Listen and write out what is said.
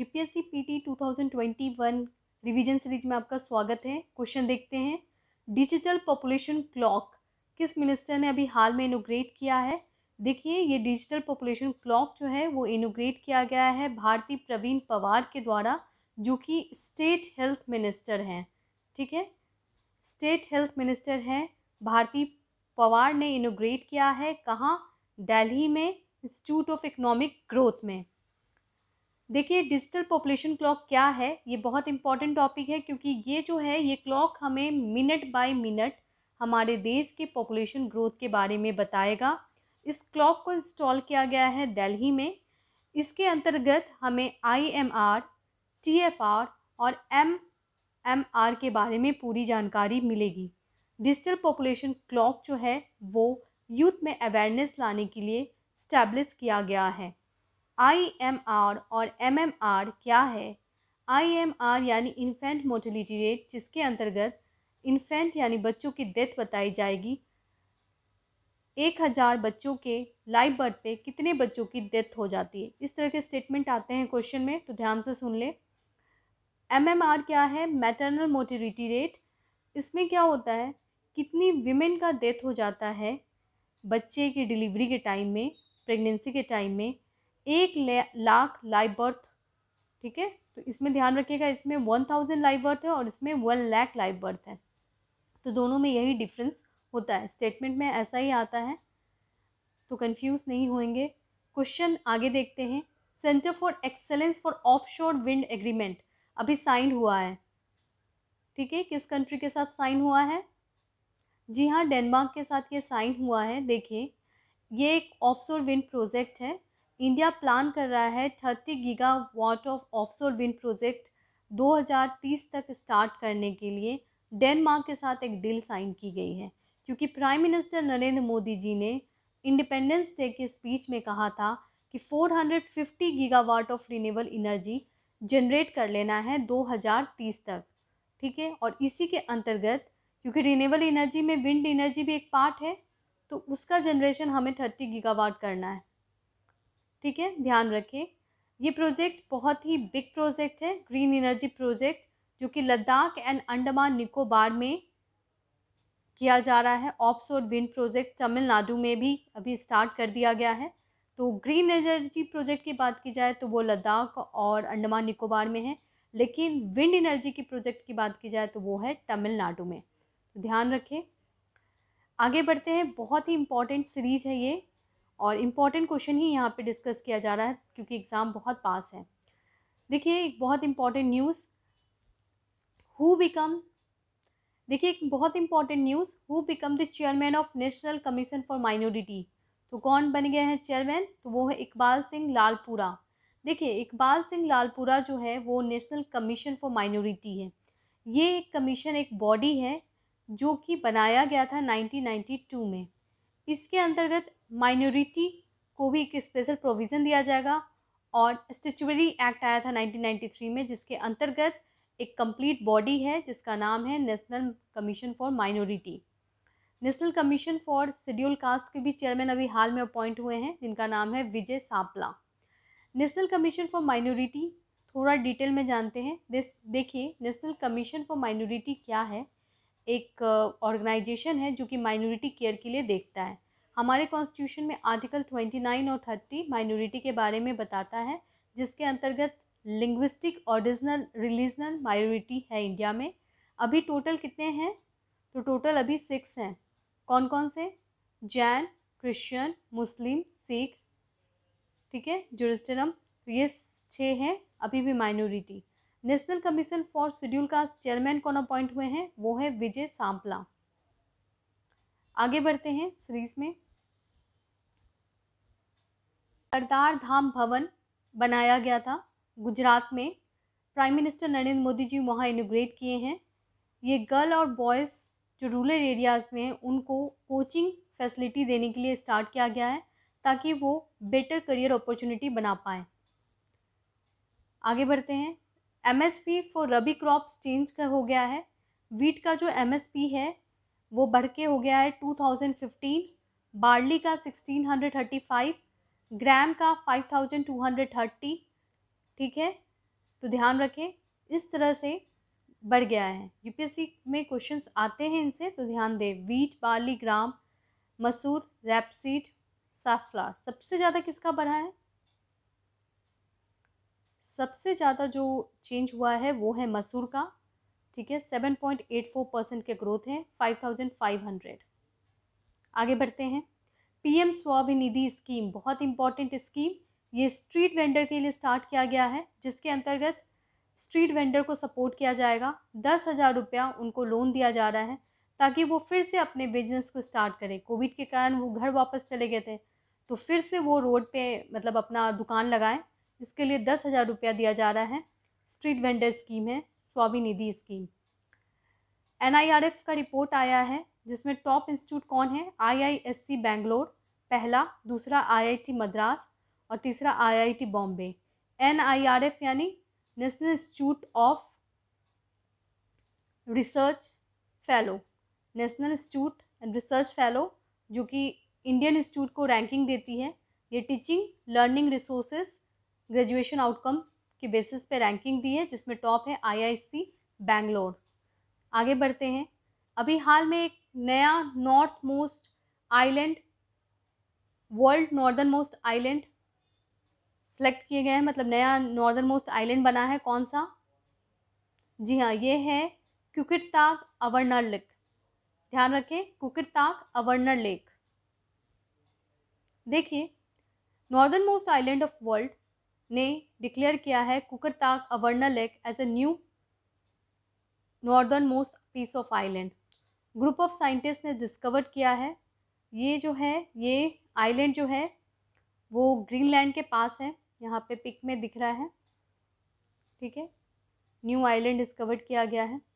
UPSC PT 2021 revision series में आपका स्वागत है क्वेश्चन देखते हैं डिजिटल पॉपुलेशन क्लॉक किस मिनिस्टर ने अभी हाल में इनोग्रेट किया है देखिए ये डिजिटल पॉपुलेशन क्लॉक जो है वो इनोग्रेट किया गया है भारतीय प्रवीण पवार के द्वारा जो कि स्टेट हेल्थ मिनिस्टर हैं ठीक है स्टेट हेल्थ मिनिस्टर हैं भारती पवार ने इनोग्रेट किया है कहाँ दिल्ली में इंस्टीट्यूट ऑफ इकोनॉमिक ग्रोथ में देखिए डिजिटल पॉपुलेशन क्लॉक क्या है ये बहुत इंपॉर्टेंट टॉपिक है क्योंकि ये जो है ये क्लॉक हमें मिनट बाय मिनट हमारे देश के पॉपुलेशन ग्रोथ के बारे में बताएगा इस क्लॉक को इंस्टॉल किया गया है दिल्ली में इसके अंतर्गत हमें I M R T F R और एम एम आर के बारे में पूरी जानकारी मिलेगी डिजिटल पॉपुलेशन क्लॉक जो है वो यूथ में अवेयरनेस लाने के लिए स्टैब्लिश किया गया है आई एम आर और एम एम आर क्या है आई एम आर यानी इन्फेंट मोटिलिटी रेट जिसके अंतर्गत इन्फेंट यानी बच्चों की डेथ बताई जाएगी एक हज़ार बच्चों के लाइव बर्थ पे कितने बच्चों की डेथ हो जाती है इस तरह के स्टेटमेंट आते हैं क्वेश्चन में तो ध्यान से सुन लें आर क्या है मैटरनल मोटिलिटी रेट इसमें क्या होता है कितनी विमेन का डेथ हो जाता है बच्चे की डिलीवरी के टाइम में प्रेगनेंसी के टाइम में एक लाख लाइव बर्थ ठीक है तो इसमें ध्यान रखिएगा इसमें वन थाउजेंड लाइव बर्थ है और इसमें वन लैख लाइव बर्थ है तो दोनों में यही डिफरेंस होता है स्टेटमेंट में ऐसा ही आता है तो कंफ्यूज नहीं होंगे क्वेश्चन आगे देखते हैं centre for excellence for offshore wind agreement अभी साइन हुआ है ठीक है किस कंट्री के साथ साइन हुआ है जी हाँ डेनमार्क के साथ ये साइन हुआ है देखिए ये एक ऑफ विंड प्रोजेक्ट है इंडिया प्लान कर रहा है thirty giga watt of offshore wind project 2030 तक स्टार्ट करने के लिए डेनमार्क के साथ एक डील साइन की गई है क्योंकि प्राइम मिनिस्टर नरेंद्र मोदी जी ने इंडिपेंडेंस डे के स्पीच में कहा था कि 450 gigawatt of renewable energy generate कर लेना है 2030 तक ठीक है और इसी के अंतर्गत क्योंकि रिन्यूएबल एनर्जी में विंड एनर्जी भी एक पार्ट है तो उसका जनरेशन हमें 30 गीगावाट करना है ठीक है ध्यान रखें ये प्रोजेक्ट बहुत ही बिग प्रोजेक्ट है ग्रीन एनर्जी प्रोजेक्ट जो कि लद्दाख एंड अंडमान निकोबार में किया जा रहा है ऑप्स और विंड प्रोजेक्ट तमिलनाडु में भी अभी स्टार्ट कर दिया गया है तो ग्रीन एनर्जी प्रोजेक्ट की बात की जाए तो वो लद्दाख और अंडमान निकोबार में है लेकिन विंड एनर्जी की प्रोजेक्ट की बात की जाए तो वो है तमिलनाडु में तो ध्यान रखें आगे बढ़ते हैं बहुत ही इम्पॉर्टेंट सीरीज़ है ये और इम्पॉर्टेंट क्वेश्चन ही यहाँ पे डिस्कस किया जा रहा है क्योंकि एग्ज़ाम बहुत पास है देखिए एक बहुत इम्पॉर्टेंट न्यूज़ हु बिकम देखिए एक बहुत important news who become the chairman of National Commission for Minority तो कौन बन गए हैं चेयरमैन तो वो है इकबाल सिंह लालपुरा देखिए इकबाल सिंह लालपुरा जो है वो नेशनल कमीशन फॉर माइनॉरिटी है ये एक कमीशन एक बॉडी है जो कि बनाया गया था 1992 में इसके अंतर्गत माइनॉरिटी को भी एक स्पेशल प्रोविज़न दिया जाएगा और स्टेचुरी एक्ट आया था 1993 में जिसके अंतर्गत एक कंप्लीट बॉडी है जिसका नाम है National Commission for Minority National Commission for Scheduled Caste के भी चेयरमैन अभी हाल में अपॉइंट हुए हैं जिनका नाम है Vijay Sampla National Commission for Minority थोड़ा डिटेल में जानते हैं देखिए नेशनल कमीशन फॉर माइनॉरिटी क्या है एक ऑर्गेनाइजेशन है जो कि माइनॉरिटी केयर के लिए देखता है हमारे कॉन्स्टिट्यूशन में आर्टिकल 29 और 30 माइनॉरिटी के बारे में बताता है जिसके अंतर्गत लिंग्विस्टिक ऑरिजिनल रिलीजनल माइनॉरिटी है इंडिया में अभी टोटल कितने हैं तो टोटल अभी सिक्स हैं कौन कौन से जैन क्रिश्चियन मुस्लिम सिख ठीक है जुरिस्टनम तो ये छः हैं अभी भी minority National Commission for Scheduled Caste chairman कौन अपॉइंट हुए हैं वो है विजय सांपला आगे बढ़ते हैं सीरीज में सरदार धाम भवन बनाया गया था गुजरात में प्राइम मिनिस्टर नरेंद्र मोदी जी वहाँ इनोग्रेट किए हैं ये गर्ल और बॉयज़ जो रूरल एरियाज़ में हैं उनको कोचिंग फैसिलिटी देने के लिए स्टार्ट किया गया है ताकि वो बेटर करियर अपॉर्चुनिटी बना पाएँ आगे बढ़ते हैं M S P for rabi crops change कर हो गया है वीट का जो एम एस पी है वो बढ़ के हो गया है टू थाउजेंड फिफ्टीन बार्ली का sixteen hundred thirty five gram का five thousand two hundred thirty ठीक है तो ध्यान रखें इस तरह से बढ़ गया है यूपीएससी में क्वेश्चंस आते हैं इनसे तो ध्यान दें वीट बार्ली ग्राम मसूर रैपसीड साफ्लार सबसे ज़्यादा किसका बढ़ा है सबसे ज़्यादा जो चेंज हुआ है वो है मसूर का ठीक है seven point eight four percent के ग्रोथ है फाइव थाउजेंड फाइव हंड्रेड आगे बढ़ते हैं पीएम स्वाभिनिधि स्कीम बहुत इंपॉर्टेंट स्कीम ये स्ट्रीट वेंडर के लिए स्टार्ट किया गया है जिसके अंतर्गत स्ट्रीट वेंडर को सपोर्ट किया जाएगा दस हज़ार रुपया उनको लोन दिया जा रहा है ताकि वो फिर से अपने बिजनेस को स्टार्ट करें कोविड के कारण वो घर वापस चले गए थे तो फिर से वो रोड पे मतलब अपना दुकान लगाएं इसके लिए दस हज़ार रुपया दिया जा रहा है स्ट्रीट वेंडर स्कीम है स्वामी निधि स्कीम एन का रिपोर्ट आया है जिसमें टॉप इंस्टीट्यूट कौन है आईआईएससी बेंगलोर पहला दूसरा आईआईटी मद्रास और तीसरा आईआईटी बॉम्बे एन यानी National Institute of Research Fellow National Institute and Research Fellow जो कि इंडियन इंस्टीट्यूट को रैंकिंग देती है ये teaching learning resources graduation outcome की बेसिस पे रैंकिंग दी है जिसमें टॉप है आईआईसी बैंगलोर आगे बढ़ते हैं अभी हाल में एक नया north most island world northern most island select किए गए हैं मतलब नया नॉर्दर्न मोस्ट आइलैंड बना है कौन सा जी हाँ ये है कुकिट ताक अवर्नर लेक ध्यान रखें कुकिट ताक अवर्नर लेक देखिए northern most island of world ने डिक्लेयर किया है Qeqertaq Avannarleq as a new northern most piece of island group of scientist ने डिस्कवर किया है ये जो है ये आइलैंड जो है वो ग्रीनलैंड के पास है यहाँ पे पिक में दिख रहा है ठीक है न्यू आइलैंड डिस्कवर किया गया है